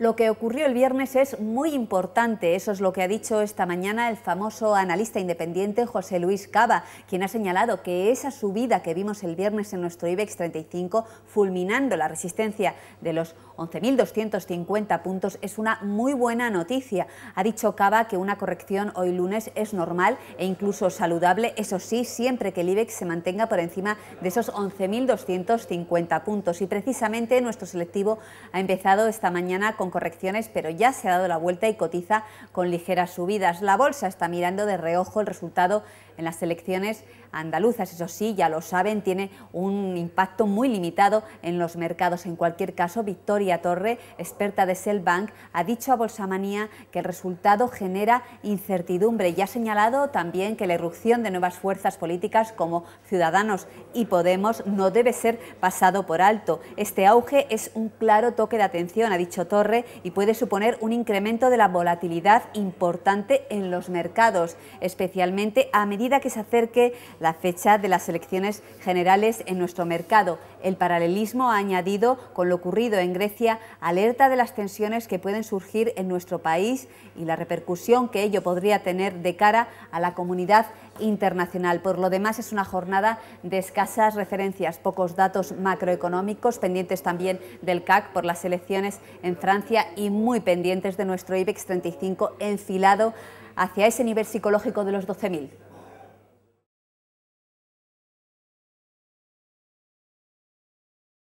Lo que ocurrió el viernes es muy importante, eso es lo que ha dicho esta mañana el famoso analista independiente José Luis Cava, quien ha señalado que esa subida que vimos el viernes en nuestro IBEX 35, fulminando la resistencia de los 11.250 puntos, es una muy buena noticia. Ha dicho Cava que una corrección hoy lunes es normal e incluso saludable, eso sí, siempre que el IBEX se mantenga por encima de esos 11.250 puntos. Y precisamente nuestro selectivo ha empezado esta mañana con correcciones, pero ya se ha dado la vuelta y cotiza con ligeras subidas. La bolsa está mirando de reojo el resultado en las elecciones andaluzas. Eso sí, ya lo saben, tiene un impacto muy limitado en los mercados. En cualquier caso, Victoria Torre, experta de Selbank, ha dicho a Bolsamanía que el resultado genera incertidumbre y ha señalado también que la irrupción de nuevas fuerzas políticas como Ciudadanos y Podemos no debe ser pasado por alto. Este auge es un claro toque de atención, ha dicho Torre y puede suponer un incremento de la volatilidad importante en los mercados, especialmente a medida que se acerque la fecha de las elecciones generales en nuestro mercado. El paralelismo ha añadido con lo ocurrido en Grecia alerta de las tensiones que pueden surgir en nuestro país y la repercusión que ello podría tener de cara a la comunidad internacional. Por lo demás, es una jornada de escasas referencias, pocos datos macroeconómicos, pendientes también del CAC por las elecciones en Francia y muy pendientes de nuestro IBEX 35 enfilado hacia ese nivel psicológico de los 12.000.